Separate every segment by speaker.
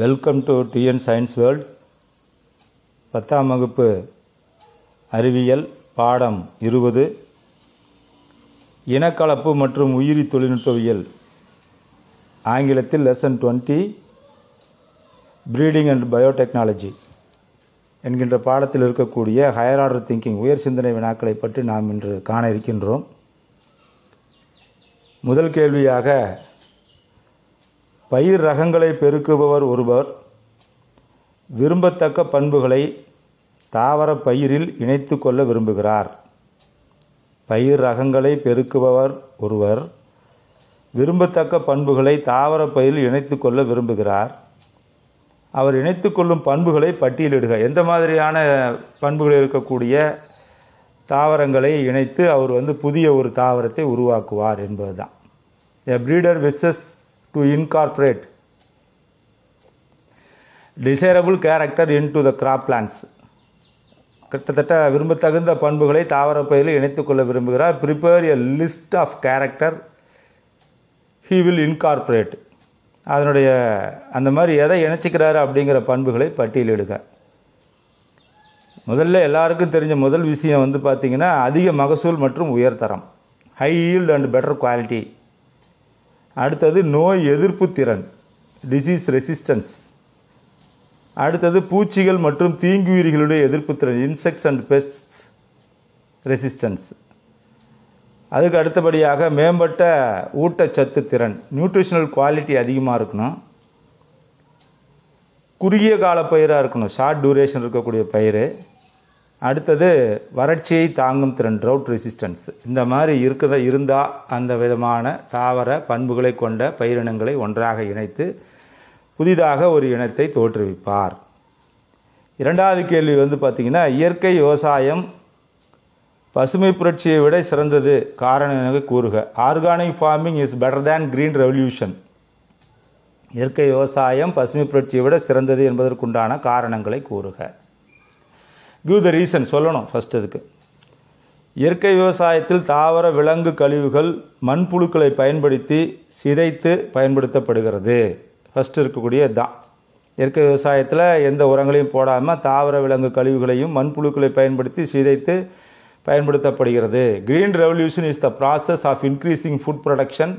Speaker 1: welcome to TN science world பத்தாம் வகுப்பு அறிவியல் பாடம் இருபது இனக்கலப்பு மற்றும் உயிரி தொழில்நுட்பவியல் ஆங்கிலத்தில் lesson twenty breeding and biotechnology என்கின்ற பாடத்தில் இருக்கக்கூடிய ஹையர் ஆர்டர் திங்கிங் உயர் சிந்தனை வினாக்களை பற்றி நாம் இன்று காண இருக்கின்றோம் முதல் கேள்வியாக பயிர் ரகங்களை பெருக்குபவர் ஒருவர் விரும்பத்தக்க பண்புகளை தாவர பயிரில் இணைத்து கொள்ள விரும்புகிறார் பயிர் ரகங்களை பெருக்குபவர் ஒருவர் விரும்பத்தக்க பண்புகளை தாவர பயிரில் இணைத்து கொள்ள விரும்புகிறார் அவர் இணைத்து கொள்ளும் பண்புகளை பட்டியலிடுக எந்த மாதிரியான பண்புகள் இருக்கக்கூடிய தாவரங்களை இணைத்து அவர் வந்து புதிய ஒரு தாவரத்தை உருவாக்குவார் என்பதுதான் a breeder wishes to incorporate desirable character into the crop plants கிட்டத்தட்ட விரும்பத்தகுந்த பண்புகளை தாவரப்பயிரில் இணைத்துக்கொள்ள விரும்புகிறார் prepare a list of character he will incorporate அதனுடைய அந்த மாதிரி எதை இணைச்சிக்கிறாரு அப்படிங்கிற பண்புகளை பட்டியலிடுக முதல்ல எல்லாருக்கும் தெரிஞ்ச முதல் விஷயம் வந்து பார்த்திங்கன்னா அதிக மகசூல் மற்றும் உயர்தரம் high yield and better quality அடுத்தது நோய் எதிர்ப்பு திறன் டிசீஸ் ரெசிஸ்டன்ஸ் அடுத்தது பூச்சிகள் மற்றும் தீங்குயிரிகளுடைய எதிர்ப்பு திறன் இன்செக்ட்ஸ் அண்ட் பெஸ்ட் ரெசிஸ்டன்ஸ் அதுக்கு அடுத்தபடியாக மேம்பட்ட ஊட்டச்சத்து திறன் நியூட்ரிஷனல் குவாலிட்டி அதிகமாக இருக்கணும் குறுகிய கால பயிராக இருக்கணும் ஷார்ட் டூரேஷன் இருக்கக்கூடிய பயிர் அடுத்தது வறட்சியை தாங்கும் திறன் ட்ரவுட் ரெசிஸ்டன்ஸ் இந்த மாதிரி இருக்குத இருந்தால் அந்த விதமான தாவர பண்புகளை கொண்ட பயிரினங்களை ஒன்றாக இணைத்து புதிதாக ஒரு இனத்தை தோற்றுவிப்பார் இரண்டாவது கேள்வி வந்து பார்த்திங்கன்னா இயற்கை விவசாயம் பசுமை புரட்சியை விட சிறந்தது காரணம் கூறுக organic farming is better than green revolution இயற்கை விவசாயம் பசுமை புரட்சியை விட சிறந்தது என்பதற்குண்டான காரணங்களை கூறுக கிவ் த ரீசன் சொல்லணும் ஃபஸ்ட் இதுக்கு இயற்கை விவசாயத்தில் தாவர விலங்கு கழிவுகள் மண்புழுக்களை பயன்படுத்தி சிதைத்து பயன்படுத்தப்படுகிறது ஃபஸ்ட்டு இருக்கக்கூடிய தான் இயற்கை விவசாயத்தில் எந்த உரங்களையும் போடாமல் தாவர விலங்கு கழிவுகளையும் மண்புழுக்களை பயன்படுத்தி சிதைத்து பயன்படுத்தப்படுகிறது green revolution is the process of increasing food production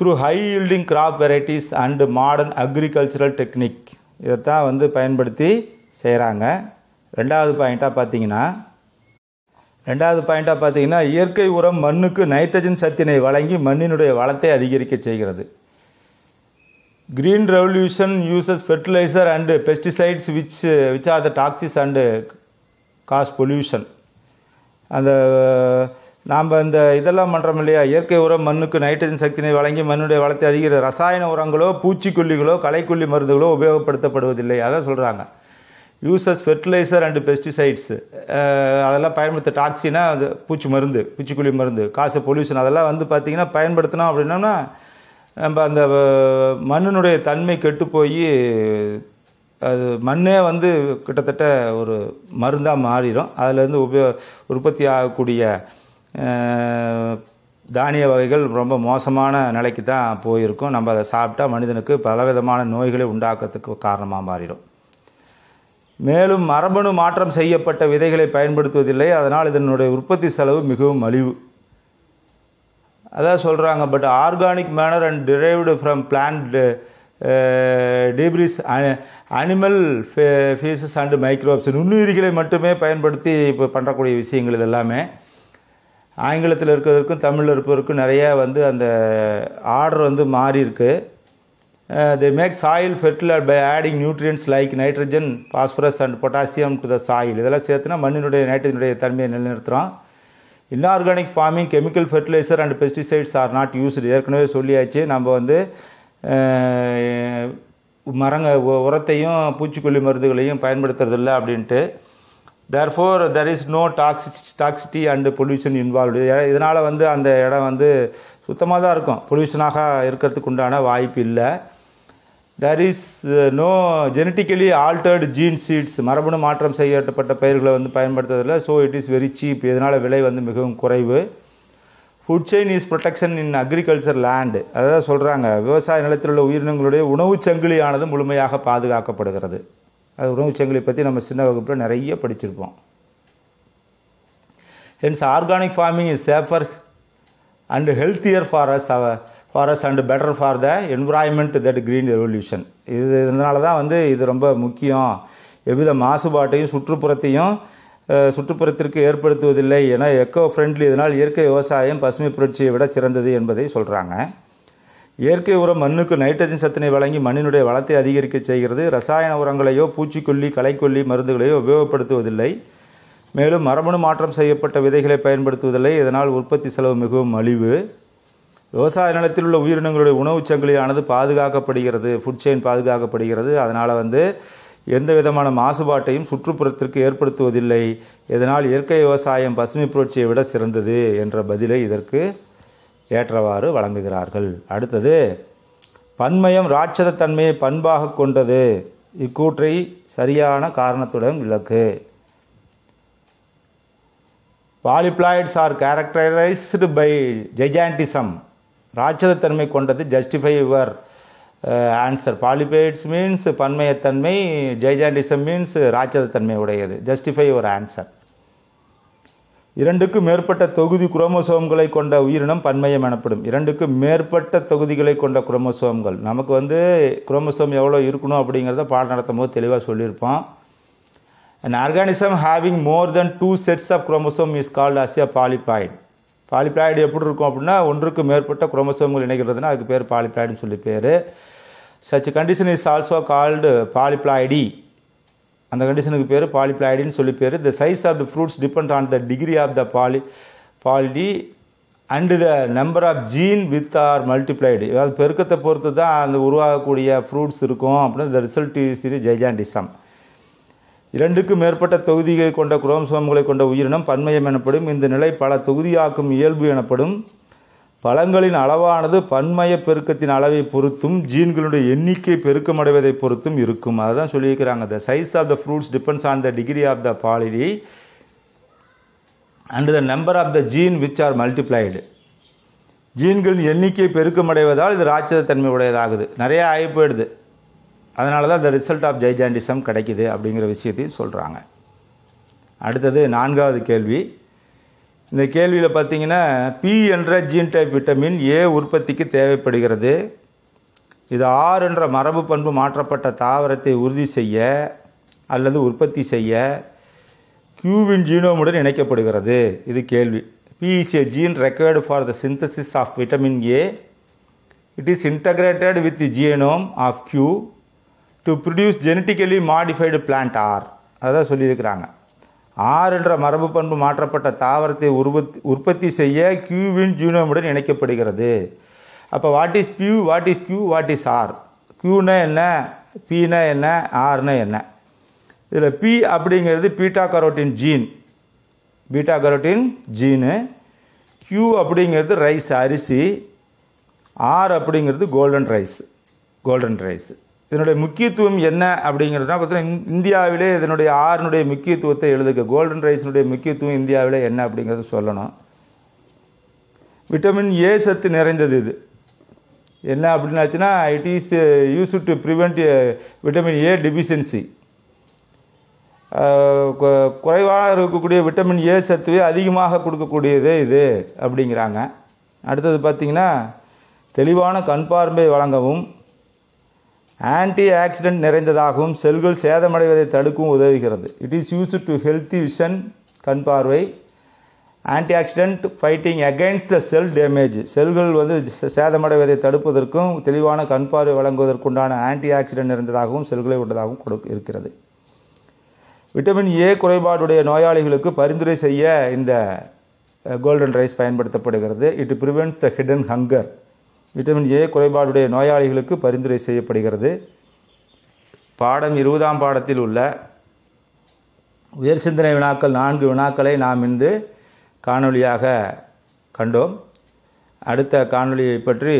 Speaker 1: through high yielding crop varieties and modern agricultural technique இதைத்தான் வந்து பயன்படுத்தி செய்கிறாங்க ரெண்டாவது பாயிண்ட்டாக பார்த்தீங்கன்னா ரெண்டாவது பாயிண்ட்டாக பார்த்தீங்கன்னா இயற்கை உரம் மண்ணுக்கு நைட்ரஜன் சத்தினை வழங்கி மண்ணினுடைய வளத்தை அதிகரிக்க செய்கிறது green revolution uses fertiliser and pesticides which which are the toxins and cause pollution அந்த நாம் இந்த இதெல்லாம் பண்ணுறோம் இல்லையா இயற்கை உரம் மண்ணுக்கு நைட்ரஜன் சக்தினை வழங்கி மண்ணுடைய வளத்தை அதிகிற ரசாயன உரங்களோ பூச்சிக்கொல்லிகளோ களைக்கொல்லி மருந்துகளோ உபயோகப்படுத்தப்படுவதில்லை அதான் சொல்கிறாங்க யூசஸ் ஃபெர்டிலைசர் அண்டு பெஸ்டிசைட்ஸ் அதெல்லாம் பயன்படுத்த டாக்ஸினா அது பூச்சி மருந்து பூச்சிக்குழி மருந்து காசு பொல்யூஷன் அதெல்லாம் வந்து பார்த்திங்கன்னா பயன்படுத்தினோம் அப்படின்னோம்னா நம்ம அந்த மண்ணினுடைய தன்மை கெட்டு போய் அது மண்ணே வந்து கிட்டத்தட்ட ஒரு மருந்தாக மாறிடும் அதிலேருந்து உபயோ உற்பத்தி ஆகக்கூடிய தானிய வகைகள் ரொம்ப மோசமான நிலைக்கு தான் போயிருக்கும் நம்ம அதை சாப்பிட்டா மனிதனுக்கு பலவிதமான நோய்களை உண்டாக்கிறதுக்கு காரணமாக மாறிடும் மேலும் மரபணு மாற்றம் செய்யப்பட்ட விதைகளை பயன்படுத்துவதில்லை அதனால் இதனுடைய உற்பத்தி செலவு மிகவும் மலிவு அதான் சொல்கிறாங்க but organic manure and derived from plant debris animal faeces and microbes நுண்ணுயிரிகளை மட்டுமே பயன்படுத்தி இப்போ பண்ணுறக்கூடிய விஷயங்கள் இது எல்லாமே ஆங்கிலத்தில் இருக்கிறதுக்கும் தமிழில் இருப்பதற்கும் நிறையா வந்து அந்த ஆர்டர் வந்து மாறி இருக்குது Uh, they make soil by adding nutrients like nitrogen phosphorus and potassium to the soil இதெல்லாம் சேர்த்துனா மண்ணினுடைய நைட்ரஜனுடைய தன்மையை நிலைநிறுத்துகிறோம் inorganic farming chemical fertiliser and pesticides are not used ஏற்கனவே சொல்லியாச்சு நம்ம வந்து uh, uh, மரங்க உரத்தையும் பூச்சிக்கொல்லி மருந்துகளையும் பயன்படுத்துறதில்ல அப்படின்ட்டு therefore there is no toxic toxicity and pollution involved இதனால் வந்து அந்த இடம் வந்து சுத்தமாக தான் இருக்கும் பொல்யூஷனாக இருக்கிறதுக்கு உண்டான வாய்ப்பு இல்லை there is no genetically altered gene seeds மரபணு மாற்றம் செய்யப்பட்ட பயிர்களை வந்து பயன்படுத்துறதில்ல so it is very cheap இதனால் விலை வந்து மிகவும் குறைவு food chain is protection in agriculture land அதான் சொல்கிறாங்க விவசாய நிலத்தில் உள்ள உயிரினங்களுடைய உணவுச் சங்கிலியானது முழுமையாக பாதுகாக்கப்படுகிறது அது உணவுச் சங்கிலி பற்றி நம்ம சின்ன வகுப்பில் நிறைய படிச்சிருப்போம் hence organic farming is safer and healthier for us our for us and better for the environment that green revolution இது இதனால தான் வந்து இது ரொம்ப முக்கியம் எவ்வித மாசுபாட்டையும் சுற்றுப்புறத்தையும் சுற்றுப்புறத்திற்கு ஏற்படுத்துவதில்லை என எக்கோ ஃப்ரெண்ட்லி இதனால் இயற்கை விவசாயம் பசுமை புரட்சியை விட சிறந்தது என்பதை சொல்கிறாங்க இயற்கை உரம் மண்ணுக்கு நைட்ரஜன் சத்தினை வழங்கி மண்ணினுடைய வளத்தை அதிகரிக்க செய்கிறது ரசாயன உரங்களையோ பூச்சிக்கொல்லி களைக்கொல்லி மருந்துகளையோ உபயோகப்படுத்துவதில்லை மேலும் மரபணு மாற்றம் செய்யப்பட்ட விதைகளை பயன்படுத்துவதில்லை இதனால் உற்பத்தி செலவு மிகவும் மலிவு விவசாய நிலத்தில் உள்ள உயிரினங்களுடைய உணவுச் சங்கிலியானது பாதுகாக்கப்படுகிறது ஃபுட் செயின் பாதுகாக்கப்படுகிறது அதனால் வந்து எந்த விதமான மாசுபாட்டையும் சுற்றுப்புறத்திற்கு ஏற்படுத்துவதில்லை இதனால் இயற்கை விவசாயம் பசுமை புரட்சியை விட சிறந்தது என்ற பதிலை இதற்கு ஏற்றவாறு வழங்குகிறார்கள் அடுத்தது பன்மயம் ராட்சத தன்மையை பண்பாக கொண்டது இக்கூற்றை சரியான காரணத்துடன் விளக்கு polyploids are characterised by gigantism ராட்சதத்தன்மை கொண்டது justify your answer polyploids means பன்மையத்தன்மை ஜெய்ஜாண்டிசம் மீன்ஸ் ராட்சதத்தன்மை உடையது ஜஸ்டிஃபை யுவர் ஆன்சர் இரண்டுக்கும் மேற்பட்ட தொகுதி குரோமோசோம்களை கொண்ட உயிரினம் பன்மையம் எனப்படும் இரண்டுக்கும் மேற்பட்ட தொகுதிகளை கொண்ட குரோமோசோம்கள் நமக்கு வந்து குரோமோசோம் எவ்வளோ இருக்கணும் அப்படிங்கிறத பாடம் நடத்தும் போது தெளிவாக சொல்லியிருப்போம் and organism having more than two sets of chromosome is called as a polyploid polyploid எப்படி இருக்கும் அப்படின்னா ஒன்றுக்கு மேற்பட்ட குரோமசோம்கள் இணைக்கிறதுனா அதுக்கு பேர் பாலிப்ளாய்டுன்னு சொல்லி பேர் such condition is also called polyploidy அந்த கண்டிஷனுக்கு பேர் பாலிப்ளாய்டின்னு சொல்லி பேர் the size of the fruits depend on the degree of the poly ploidy and the number of gene with are multiplied அதாவது பெருக்கத்தை பொறுத்து தான் அந்த உருவாகக்கூடிய ஃப்ரூட்ஸ் இருக்கும் அப்படின்னு த ரிசல்ட் இஸ் ஜெய்ஜாண்டிசம் இரண்டுக்கும் மேற்பட்ட தொகுதிகளை கொண்ட குரோம்சோம்களை கொண்ட உயிரினம் பன்மயம் எனப்படும் இந்த நிலை பல தொகுதியாக்கும் இயல்பு எனப்படும் பழங்களின் அளவானது பன்மய பெருக்கத்தின் அளவை பொறுத்தும் ஜீன்களுடைய எண்ணிக்கை பெருக்கமடைவதை பொறுத்தும் இருக்கும் அதை தான் சொல்லியிருக்கிறாங்க the size of the fruits depends on the degree of the ploidy and the number of the gene which are multiplied ஜீன்களின் எண்ணிக்கை பெருக்கமடைவதால் இது ராட்சத தன்மை உடையதாகுது நிறையா ஆகி போயிடுது அதனால தான் இந்த ரிசல்ட் ஆஃப் ஜெய்ஜாண்டிசம் கிடைக்குது அப்படிங்கிற விஷயத்தையும் சொல்கிறாங்க அடுத்தது நான்காவது கேள்வி இந்த கேள்வியில் பார்த்தீங்கன்னா பி என்ற ஜீன் டைப் விட்டமின் ஏ உற்பத்திக்கு தேவைப்படுகிறது இது ஆர் என்ற மரபு பண்பு மாற்றப்பட்ட தாவரத்தை உறுதி செய்ய அல்லது உற்பத்தி செய்ய கியூவின் ஜீனோமுடன் இணைக்கப்படுகிறது இது கேள்வி P is a gene record for the synthesis of vitamin A it is integrated with the genome of Q to produce genetically modified plant R அதான் சொல்லியிருக்கிறாங்க ஆர் என்ற மரபு பண்பு மாற்றப்பட்ட தாவரத்தை உற்பத்தி உற்பத்தி செய்ய கியூவின் ஜூனோமுடன் இணைக்கப்படுகிறது அப்போ what is P what is Q what is R கியூனா என்ன பீனா என்ன ஆர்னா என்ன இதில் பி அப்படிங்கிறது beta carotene gene beta carotene gene Q அப்படிங்கிறது ரைஸ் அரிசி ஆர் அப்படிங்கிறது கோல்டன் ரைஸ் கோல்டன் ரைஸு இதனுடைய முக்கியத்துவம் என்ன அப்படிங்கிறதுனா பார்த்தீங்கன்னா இந்தியாவிலே இதனுடைய ஆறுனுடைய முக்கியத்துவத்தை எழுதுக கோல்டன் ரைஸினுடைய முக்கியத்துவம் இந்தியாவிலே என்ன அப்படிங்கிறத சொல்லணும் விட்டமின் ஏ சத்து நிறைந்தது இது என்ன அப்படின்னாச்சுன்னா it is use to prevent vitamin A deficiency குறைவாக இருக்கக்கூடிய விட்டமின் ஏ சத்துவே அதிகமாக கொடுக்கக்கூடியது இது அப்படிங்கிறாங்க அடுத்தது பார்த்திங்கன்னா தெளிவான கண் பார்வை வழங்கவும் ஆன்டி ஆக்சிடென்ட் நிறைந்ததாகவும் செல்கள் சேதமடைவதை தடுக்கவும் உதவுகிறது it is use to healthy vision கண் பார்வை antioxidant fighting against the cell damage செல்கள் வந்து சேதமடைவதை தடுப்பதற்கும் தெளிவான கண் பார்வை வழங்குவதற்குண்டான ஆன்டி ஆக்சிடென்ட் நிறைந்ததாகவும் செல்களை உள்ளதாகவும் கொடு இருக்கிறது விட்டமின் ஏ குறைபாடுடைய நோயாளிகளுக்கு பரிந்துரை செய்ய இந்த கோல்டன் ரைஸ் பயன்படுத்தப்படுகிறது it prevent the hidden hunger vitamin A குறைபாடுடைய நோயாளிகளுக்கு பரிந்துரை செய்யப்படுகிறது பாடம் இருபதாம் பாடத்தில் உள்ள உயர் சிந்தனை வினாக்கள் நான்கு வினாக்களை நாம் இன்று காணொளியாக கண்டோம் அடுத்த காணொளியை பற்றி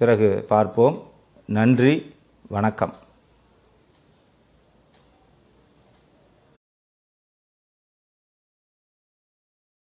Speaker 1: பிறகு பார்ப்போம் நன்றி வணக்கம்